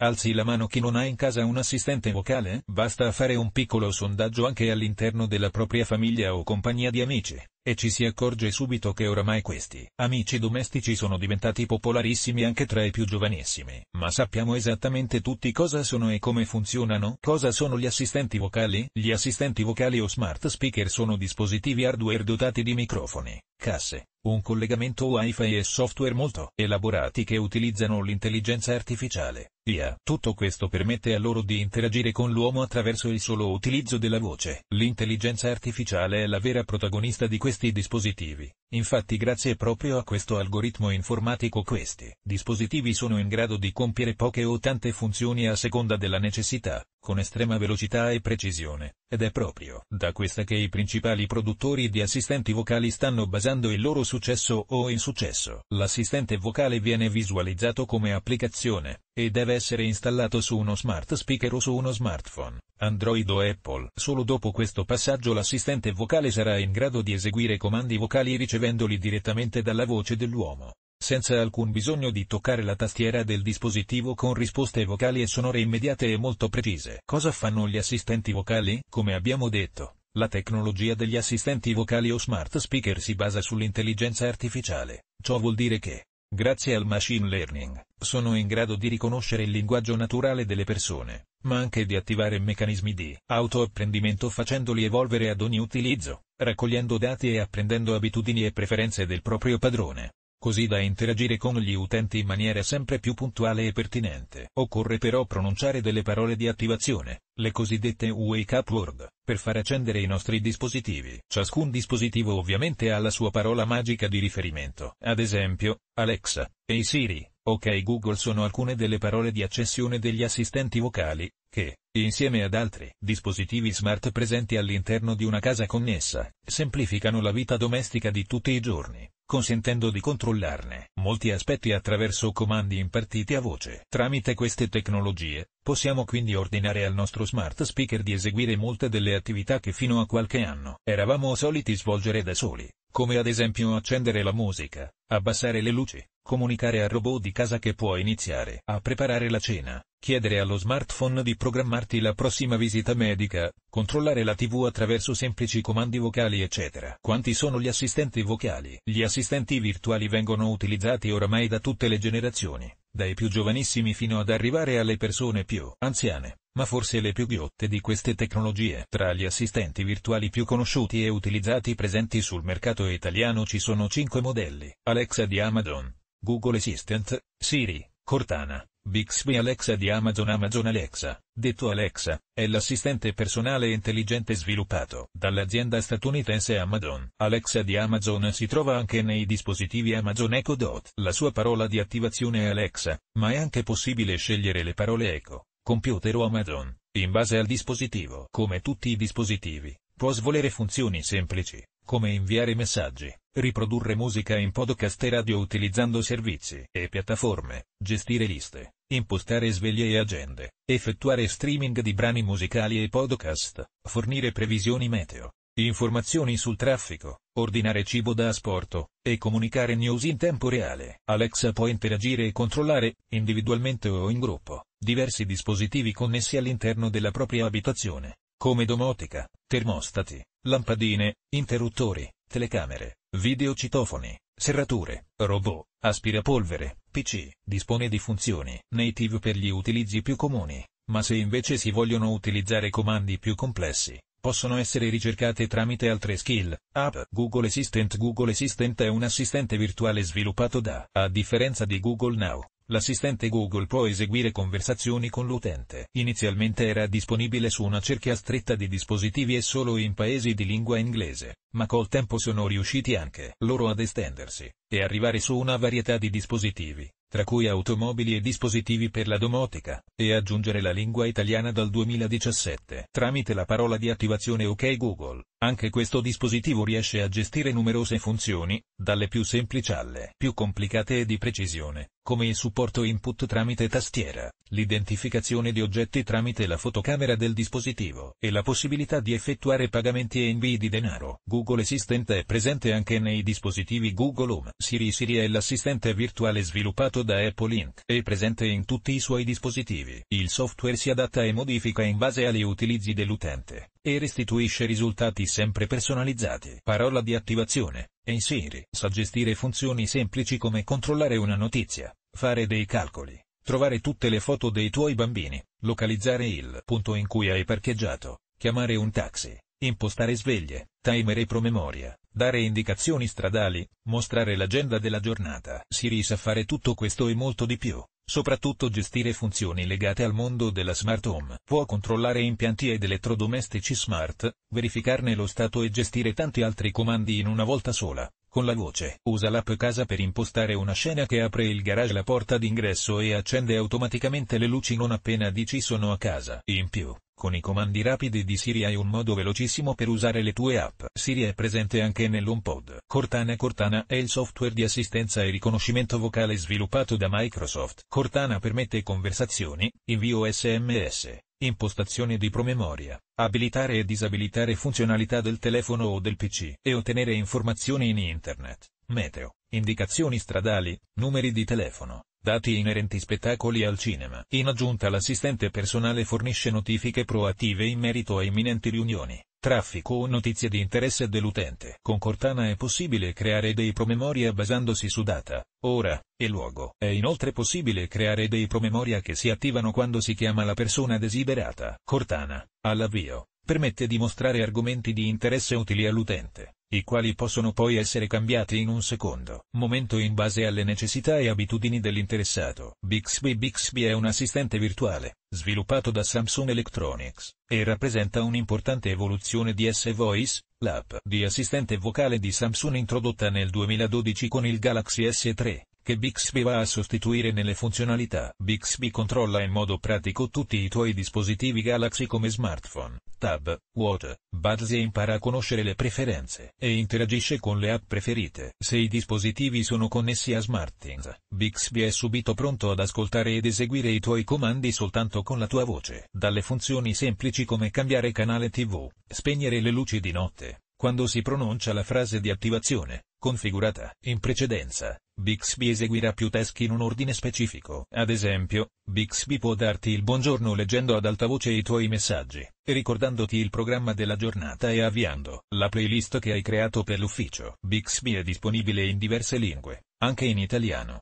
Alzi la mano chi non ha in casa un assistente vocale, basta fare un piccolo sondaggio anche all'interno della propria famiglia o compagnia di amici e ci si accorge subito che oramai questi amici domestici sono diventati popolarissimi anche tra i più giovanissimi. Ma sappiamo esattamente tutti cosa sono e come funzionano? Cosa sono gli assistenti vocali? Gli assistenti vocali o smart speaker sono dispositivi hardware dotati di microfoni, casse, un collegamento wifi e software molto elaborati che utilizzano l'intelligenza artificiale, IA. Tutto questo permette a loro di interagire con l'uomo attraverso il solo utilizzo della voce. L'intelligenza artificiale è la vera protagonista di questo questi dispositivi. Infatti grazie proprio a questo algoritmo informatico questi dispositivi sono in grado di compiere poche o tante funzioni a seconda della necessità con estrema velocità e precisione, ed è proprio da questa che i principali produttori di assistenti vocali stanno basando il loro successo o insuccesso. L'assistente vocale viene visualizzato come applicazione, e deve essere installato su uno smart speaker o su uno smartphone, Android o Apple. Solo dopo questo passaggio l'assistente vocale sarà in grado di eseguire comandi vocali ricevendoli direttamente dalla voce dell'uomo senza alcun bisogno di toccare la tastiera del dispositivo con risposte vocali e sonore immediate e molto precise. Cosa fanno gli assistenti vocali? Come abbiamo detto, la tecnologia degli assistenti vocali o smart speaker si basa sull'intelligenza artificiale. Ciò vuol dire che, grazie al machine learning, sono in grado di riconoscere il linguaggio naturale delle persone, ma anche di attivare meccanismi di autoapprendimento facendoli evolvere ad ogni utilizzo, raccogliendo dati e apprendendo abitudini e preferenze del proprio padrone così da interagire con gli utenti in maniera sempre più puntuale e pertinente. Occorre però pronunciare delle parole di attivazione, le cosiddette wake up word, per far accendere i nostri dispositivi. Ciascun dispositivo ovviamente ha la sua parola magica di riferimento. Ad esempio, Alexa, Hey Siri, OK Google sono alcune delle parole di accessione degli assistenti vocali, che, insieme ad altri dispositivi smart presenti all'interno di una casa connessa, semplificano la vita domestica di tutti i giorni consentendo di controllarne molti aspetti attraverso comandi impartiti a voce. Tramite queste tecnologie, possiamo quindi ordinare al nostro smart speaker di eseguire molte delle attività che fino a qualche anno eravamo soliti svolgere da soli come ad esempio accendere la musica, abbassare le luci, comunicare al robot di casa che può iniziare a preparare la cena, chiedere allo smartphone di programmarti la prossima visita medica, controllare la tv attraverso semplici comandi vocali eccetera. Quanti sono gli assistenti vocali? Gli assistenti virtuali vengono utilizzati oramai da tutte le generazioni, dai più giovanissimi fino ad arrivare alle persone più anziane ma forse le più ghiotte di queste tecnologie. Tra gli assistenti virtuali più conosciuti e utilizzati presenti sul mercato italiano ci sono cinque modelli, Alexa di Amazon, Google Assistant, Siri, Cortana, Bixby Alexa di Amazon Amazon Alexa, detto Alexa, è l'assistente personale intelligente sviluppato dall'azienda statunitense Amazon. Alexa di Amazon si trova anche nei dispositivi Amazon Echo Dot. La sua parola di attivazione è Alexa, ma è anche possibile scegliere le parole Echo, computer o Amazon, in base al dispositivo. Come tutti i dispositivi, può svolgere funzioni semplici, come inviare messaggi, riprodurre musica in podcast e radio utilizzando servizi e piattaforme, gestire liste, impostare sveglie e agende, effettuare streaming di brani musicali e podcast, fornire previsioni meteo, Informazioni sul traffico, ordinare cibo da asporto, e comunicare news in tempo reale. Alexa può interagire e controllare, individualmente o in gruppo, diversi dispositivi connessi all'interno della propria abitazione, come domotica, termostati, lampadine, interruttori, telecamere, videocitofoni, serrature, robot, aspirapolvere, PC. Dispone di funzioni native per gli utilizzi più comuni, ma se invece si vogliono utilizzare comandi più complessi, possono essere ricercate tramite altre skill. App Google Assistant Google Assistant è un assistente virtuale sviluppato da, a differenza di Google Now. L'assistente Google può eseguire conversazioni con l'utente. Inizialmente era disponibile su una cerchia stretta di dispositivi e solo in paesi di lingua inglese ma col tempo sono riusciti anche loro ad estendersi e arrivare su una varietà di dispositivi, tra cui automobili e dispositivi per la domotica, e aggiungere la lingua italiana dal 2017 tramite la parola di attivazione OK Google. Anche questo dispositivo riesce a gestire numerose funzioni, dalle più semplici alle più complicate e di precisione, come il supporto input tramite tastiera, l'identificazione di oggetti tramite la fotocamera del dispositivo e la possibilità di effettuare pagamenti e invii di denaro. Google Assistant è presente anche nei dispositivi Google Home. Siri Siri è l'assistente virtuale sviluppato da Apple Inc. e presente in tutti i suoi dispositivi. Il software si adatta e modifica in base agli utilizzi dell'utente e restituisce risultati sempre personalizzati. Parola di attivazione. E Siri sa gestire funzioni semplici come controllare una notizia, fare dei calcoli, trovare tutte le foto dei tuoi bambini, localizzare il punto in cui hai parcheggiato, chiamare un taxi impostare sveglie, timer e promemoria, dare indicazioni stradali, mostrare l'agenda della giornata. Siri sa fare tutto questo e molto di più, soprattutto gestire funzioni legate al mondo della smart home. Può controllare impianti ed elettrodomestici smart, verificarne lo stato e gestire tanti altri comandi in una volta sola. Con la voce usa l'app casa per impostare una scena che apre il garage la porta d'ingresso e accende automaticamente le luci non appena dici sono a casa. In più, con i comandi rapidi di Siri hai un modo velocissimo per usare le tue app. Siri è presente anche nell'HomePod. Cortana Cortana è il software di assistenza e riconoscimento vocale sviluppato da Microsoft. Cortana permette conversazioni, invio SMS, impostazioni di promemoria, abilitare e disabilitare funzionalità del telefono o del PC e ottenere informazioni in internet, meteo, indicazioni stradali, numeri di telefono, dati inerenti spettacoli al cinema. In aggiunta l'assistente personale fornisce notifiche proattive in merito a imminenti riunioni, Traffico o notizie di interesse dell'utente. Con Cortana è possibile creare dei promemoria basandosi su data, ora, e luogo. È inoltre possibile creare dei promemoria che si attivano quando si chiama la persona desiderata. Cortana, all'avvio, permette di mostrare argomenti di interesse utili all'utente i quali possono poi essere cambiati in un secondo momento in base alle necessità e abitudini dell'interessato. Bixby Bixby è un assistente virtuale, sviluppato da Samsung Electronics, e rappresenta un'importante evoluzione di S-Voice, l'app di assistente vocale di Samsung introdotta nel 2012 con il Galaxy S3 che Bixby va a sostituire nelle funzionalità. Bixby controlla in modo pratico tutti i tuoi dispositivi Galaxy come smartphone, tab, Watch, Buds e impara a conoscere le preferenze e interagisce con le app preferite. Se i dispositivi sono connessi a SmartThings, Bixby è subito pronto ad ascoltare ed eseguire i tuoi comandi soltanto con la tua voce. Dalle funzioni semplici come cambiare canale TV, spegnere le luci di notte, quando si pronuncia la frase di attivazione, configurata in precedenza, Bixby eseguirà più test in un ordine specifico. Ad esempio, Bixby può darti il buongiorno leggendo ad alta voce i tuoi messaggi, ricordandoti il programma della giornata e avviando la playlist che hai creato per l'ufficio. Bixby è disponibile in diverse lingue, anche in italiano.